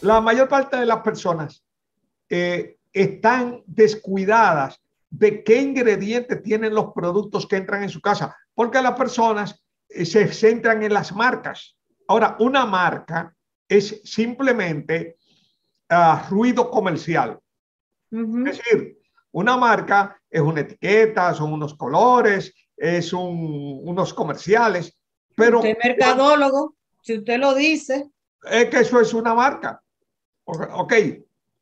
la mayor parte de las personas eh, están descuidadas de qué ingredientes tienen los productos que entran en su casa, porque las personas eh, se centran en las marcas. Ahora, una marca es simplemente ah, ruido comercial. Es decir, una marca es una etiqueta, son unos colores, es unos comerciales, pero... Usted mercadólogo, si usted lo dice. Es que eso es una marca. Ok.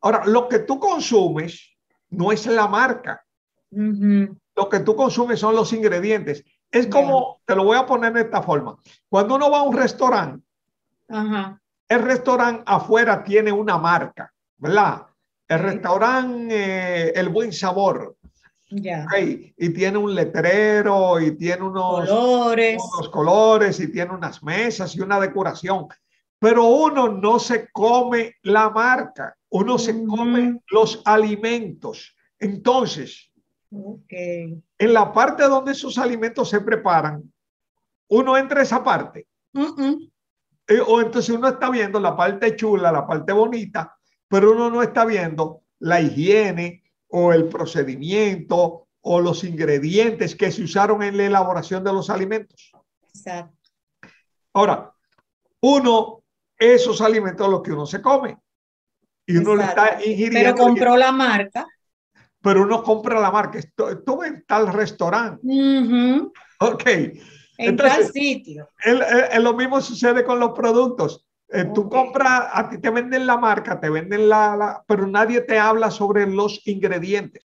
Ahora, lo que tú consumes no es la marca. Lo que tú consumes son los ingredientes. Es como, te lo voy a poner de esta forma. Cuando uno va a un restaurante, el restaurante afuera tiene una marca, ¿verdad? El restaurante, eh, el buen sabor, Y tiene un letrero y tiene unos colores. unos colores y tiene unas mesas y una decoración pero uno no se come la marca, uno se come los alimentos. Entonces, en la parte donde esos alimentos se preparan, uno entra a esa parte. Eh, o entonces uno está viendo la parte chula, la parte bonita, pero uno no está viendo la higiene o el procedimiento o los ingredientes que se usaron en la elaboración de los alimentos. Ahora, uno esos alimentos los que uno se come. Y uno le está ingiriendo. Pero compró la marca. Pero uno compra la marca. Estuve en tal restaurante. En tal sitio. lo mismo sucede con los productos. Eh, tú compras, a ti te venden la marca, te venden la, pero nadie te habla sobre los ingredientes.